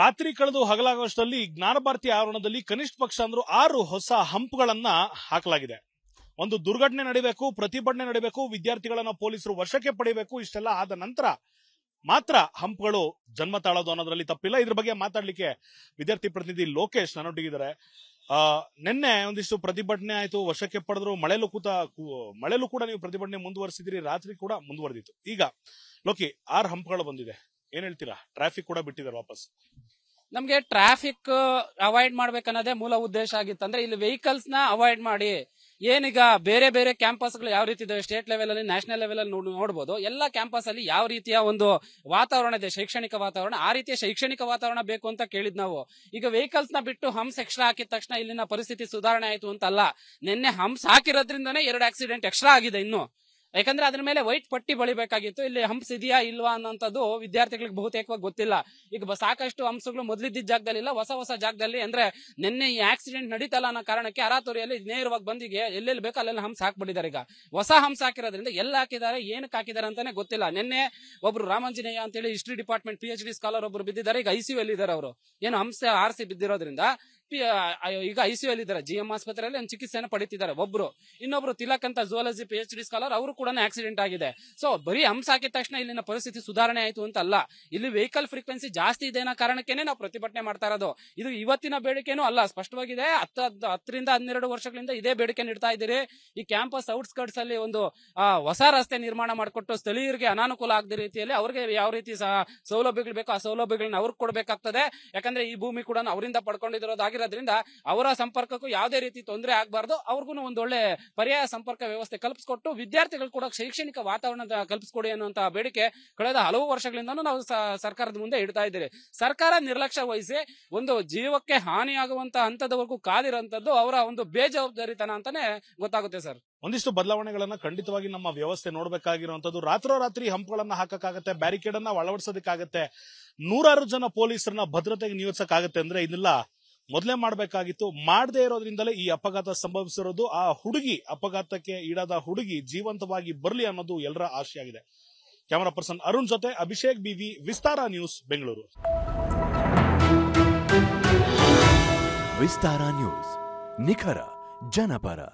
ರಾತ್ರಿ ಕಳೆದು ಹಗಲಾಗುವಷ್ಟರಲ್ಲಿ ಜ್ಞಾನಭಾರತಿ ಆವರಣದಲ್ಲಿ ಕನಿಷ್ಠ ಪಕ್ಷ ಅಂದ್ರೂ ಆರು ಹೊಸ ಹಂಪ್ಗಳನ್ನ ಹಾಕಲಾಗಿದೆ ಒಂದು ದುರ್ಘಟನೆ ನಡೀಬೇಕು ಪ್ರತಿಭಟನೆ ನಡೀಬೇಕು ವಿದ್ಯಾರ್ಥಿಗಳನ್ನ ಪೊಲೀಸರು ವಶಕ್ಕೆ ಪಡಿಬೇಕು ಇಷ್ಟೆಲ್ಲ ಆದ ನಂತರ ಮಾತ್ರ ಹಂಪ್ಗಳು ಜನ್ಮ ತಾಳೋದು ಅನ್ನೋದ್ರಲ್ಲಿ ತಪ್ಪಿಲ್ಲ ಇದ್ರ ಬಗ್ಗೆ ಮಾತಾಡ್ಲಿಕ್ಕೆ ವಿದ್ಯಾರ್ಥಿ ಪ್ರತಿನಿಧಿ ಲೋಕೇಶ್ ನನ್ನೊಟ್ಟಿಗಿದ್ದಾರೆ ಆ ನಿನ್ನೆ ಒಂದಿಷ್ಟು ಪ್ರತಿಭಟನೆ ಆಯಿತು ವಶಕ್ಕೆ ಪಡೆದ್ರು ಮಳೆಲೂ ಕೂತ ಮಳೆಲೂ ಕೂಡ ನೀವು ಪ್ರತಿಭಟನೆ ಮುಂದುವರಿಸಿದ್ರಿ ರಾತ್ರಿ ಕೂಡ ಮುಂದುವರೆದಿತ್ತು ಈಗ ಲೋಕಿ ಆರು ಹಂಪ್ಗಳು ಬಂದಿದೆ ಏನ್ ಹೇಳ್ತೀರಾ ಟ್ರಾಫಿಕ್ ಕೂಡ ಬಿಟ್ಟಿದ್ದಾರೆ ವಾಪಸ್ ನಮ್ಗೆ ಟ್ರಾಫಿಕ್ ಅವಾಯ್ಡ್ ಮಾಡ್ಬೇಕನ್ನೋದೇ ಮೂಲ ಉದ್ದೇಶ ಆಗಿತ್ತಂದ್ರೆ ಇಲ್ಲಿ ವೆಹಿಕಲ್ಸ್ ನ ಅವಾಯ್ಡ್ ಮಾಡಿ ಏನೀಗ ಬೇರೆ ಬೇರೆ ಕ್ಯಾಂಪಸ್ ಗಳು ಯಾವ ರೀತಿ ಇದಾವೆ ಸ್ಟೇಟ್ ಲೆವೆಲ್ ಅಲ್ಲಿ ನ್ಯಾಷನಲ್ ಲೆವೆಲ್ ಅಲ್ಲಿ ನೋಡಬಹುದು ಎಲ್ಲಾ ಕ್ಯಾಂಪಸ್ ಅಲ್ಲಿ ಯಾವ ರೀತಿಯ ಒಂದು ವಾತಾವರಣ ಇದೆ ಶೈಕ್ಷಣಿಕ ವಾತಾವರಣ ಆ ರೀತಿಯ ಶೈಕ್ಷಣಿಕ ವಾತಾವರಣ ಬೇಕು ಅಂತ ಕೇಳಿದ್ ನಾವು ಈಗ ವೆಹಿಕಲ್ಸ್ ನ ಬಿಟ್ಟು ಹಂಪ್ಸ್ ಎಕ್ಸ್ಟ್ರಾ ಹಾಕಿದ ತಕ್ಷಣ ಇಲ್ಲಿನ ಪರಿಸ್ಥಿತಿ ಸುಧಾರಣೆ ಆಯಿತು ಅಂತ ಅಲ್ಲ ನಿನ್ನೆ ಹಂಪ್ಸ್ ಹಾಕಿರೋದ್ರಿಂದನೇ ಎರಡು ಆಕ್ಸಿಡೆಂಟ್ ಎಕ್ಸ್ಟ್ರಾ ಆಗಿದೆ ಇನ್ನು ಯಾಕಂದ್ರೆ ಅದ್ರ ಮೇಲೆ ವೈಟ್ ಪಟ್ಟಿ ಬಳಿಬೇಕಾಗಿತ್ತು ಇಲ್ಲಿ ಹಂಪ್ಸ್ ಇದೆಯಾ ಇಲ್ವಾ ಅನ್ನೋಂಥದ್ದು ವಿದ್ಯಾರ್ಥಿಗಳಿಗೆ ಬಹುತೇಕವಾಗಿ ಗೊತ್ತಿಲ್ಲ ಈಗ ಸಾಕಷ್ಟು ಹಂಸಗಳು ಮೊದಲಿದ್ದ ಜಾಗದಲ್ಲಿ ಇಲ್ಲ ಹೊಸ ಹೊಸ ಜಾಗದಲ್ಲಿ ಅಂದ್ರೆ ನಿನ್ನೆ ಈ ಆಕ್ಸಿಡೆಂಟ್ ನಡೀತಲ್ಲ ಅನ್ನೋ ಕಾರಣಕ್ಕೆ ಅರಾತೋರಿಯಲ್ಲಿ ನೇರವಾಗಿ ಬಂದಿಗೆ ಎಲ್ಲೆಲ್ಲಿ ಬೇಕೋ ಅಲ್ಲೆಲ್ಲ ಹಂಸ್ ಹಾಕ್ಬಿಟ್ಟಿದ್ದಾರೆ ಈಗ ಹೊಸ ಹಂಸ ಹಾಕಿರೋದ್ರಿಂದ ಎಲ್ಲ ಹಾಕಿದ್ದಾರೆ ಏನಕ್ಕೆ ಹಾಕಿದ್ದಾರೆ ಅಂತಾನೆ ಗೊತ್ತಿಲ್ಲ ನಿನ್ನೆ ಒಬ್ರು ಅಂತ ಹೇಳಿ history department P H D scholar ಒಬ್ರು ಬಿದ್ದಿದ್ದಾರೆ ಈಗ ಐಸಿಯು ಅಲ್ಲಿ ಇದ್ದಾರೆ ಅವರು ಏನು ಹಂಸ ಆರಿಸಿ ಬಿದ್ದಿರೋದ್ರಿಂದ ಈಗ ಐಸಿಯು ಅಲ್ಲಿ ಇದ್ದಾರೆ ಜಿ ಎಂ ಆಸ್ಪತ್ರೆಯಲ್ಲಿ ಒಂದು ಚಿಕಿತ್ಸೆಯನ್ನು ಪಡಿತಿದ್ದಾರೆ ಒಬ್ರು ಇನ್ನೊಬ್ರು ತಿಲಕ್ ಅಂತ zoology P H D scholar ಅವರು ಕೂಡ ಆಕ್ಸಿಡೆಂಟ್ ಆಗಿದೆ ಸೊ ಬರೀ ಹಂಸ ಹಾಕಿದ ತಕ್ಷಣ ಇಲ್ಲಿನ ಪರಿಸ್ಥಿತಿ ಸುಧಾರಣೆ ಆಯಿತು ಅಂತ ಅಲ್ಲ ಇಲ್ಲಿ ವೆಹಿಕಲ್ ಫ್ರೀಕ್ವೆನ್ಸಿ ಜಾಸ್ತಿ ಇದೆ ಅನ್ನೋ ಕಾರಣಕ್ಕೇನೆ ನಾವು ಪ್ರತಿಭಟನೆ ಮಾಡ್ತಾ ಇರೋದು ಇದು ಇವತ್ತಿನ ಬೇಡಿಕೆನೂ ಅಲ್ಲ ಸ್ಪಷ್ಟವಾಗಿದೆ ಹತ್ತ ಹತ್ತರಿಂದ ಹನ್ನೆರಡು ವರ್ಷಗಳಿಂದ ಇದೇ ಬೇಡಿಕೆ ನೀಡ್ತಾ ಇದ್ದೀರಿ ಈ ಕ್ಯಾಂಪಸ್ ಔಟ್ಸ್ಕರ್ಟ್ಸ್ ಅಲ್ಲಿ ಒಂದು ಹೊಸ ರಸ್ತೆ ನಿರ್ಮಾಣ ಮಾಡಿಕೊಟ್ಟು ಸ್ಥಳೀಯರಿಗೆ ಅನಾನುಕೂಲ ಆಗದ ರೀತಿಯಲ್ಲಿ ಅವರಿಗೆ ಯಾವ ರೀತಿ ಸಹ ಸೌಲಭ್ಯಗಳು ಬೇಕೋ ಆ ಸೌಲಭ್ಯಗಳನ್ನ ಅವ್ರಿಗೆ ಕೊಡಬೇಕಾಗ್ತದೆ ಯಾಕಂದ್ರೆ ಈ ಭೂಮಿ ಕೂಡ ಅವರಿಂದ ಪಡ್ಕೊಂಡಿರೋದಾಗಿ ಇರೋದ್ರಿಂದ ಅವರ ಸಂಪರ್ಕಕ್ಕೂ ಯಾವುದೇ ರೀತಿ ತೊಂದರೆ ಆಗಬಾರ್ದು ಅವ್ರಿಗೂ ಒಂದು ಒಳ್ಳೆ ಪರ್ಯಾಯ ಸಂಪರ್ಕ ವ್ಯವಸ್ಥೆ ಕಲ್ಪಿಸಿಕೊಟ್ಟು ವಿದ್ಯಾರ್ಥಿಗಳು ಕೂಡ ಶೈಕ್ಷಣಿಕ ವಾತಾವರಣ ಕಲ್ಪಿಸಿಕೊಡಿ ಅನ್ನುವಂತ ಬೇಡಿಕೆ ಕಳೆದ ಹಲವು ವರ್ಷಗಳಿಂದ ನಾವು ಸರ್ಕಾರದ ಮುಂದೆ ಇಡ್ತಾ ಇದ್ದೇವೆ ಸರ್ಕಾರ ನಿರ್ಲಕ್ಷ್ಯ ವಹಿಸಿ ಒಂದು ಜೀವಕ್ಕೆ ಹಾನಿಯಾಗುವಂತಹ ಹಂತದವರೆಗೂ ಕಾದಿರುವಂತದ್ದು ಅವರ ಒಂದು ಬೇಜವಾಬ್ದಾರಿತನ ಅಂತಾನೆ ಗೊತ್ತಾಗುತ್ತೆ ಸರ್ ಒಂದಿಷ್ಟು ಬದಲಾವಣೆಗಳನ್ನ ಖಂಡಿತವಾಗಿ ನಮ್ಮ ವ್ಯವಸ್ಥೆ ನೋಡಬೇಕಾಗಿರುವಂತದ್ದು ರಾತ್ರೋರಾತ್ರಿ ಹಂಪ್ಗಳನ್ನ ಹಾಕಕ್ಕಾಗತ್ತೆ ಬ್ಯಾರಿಕೇಡ್ ಅನ್ನ ಅಳವಡಿಸೋದಕ್ಕಾಗತ್ತೆ ನೂರಾರು ಜನ ಪೊಲೀಸರನ್ನ ಭದ್ರತೆಗೆ ನಿಯೋಜಿಸಕ್ಕಾಗತ್ತೆ ಅಂದ್ರೆ ಇದೆಲ್ಲ ಮೊದಲೇ ಮಾಡಬೇಕಾಗಿತ್ತು ಮಾಡದೇ ಇರೋದ್ರಿಂದಲೇ ಈ ಅಪಘಾತ ಸಂಭವಿಸಿರೋದು ಆ ಹುಡುಗಿ ಅಪಘಾತಕ್ಕೆ ಈಡಾದ ಹುಡುಗಿ ಜೀವಂತವಾಗಿ ಬರಲಿ ಅನ್ನೋದು ಎಲ್ಲರ ಆಶೆಯಾಗಿದೆ ಕ್ಯಾಮರಾ ಪರ್ಸನ್ ಅರುಣ್ ಜೊತೆ Abhishek BV Vistara news Bengaluru Vistara news ನಿಖರ ಜನಪರ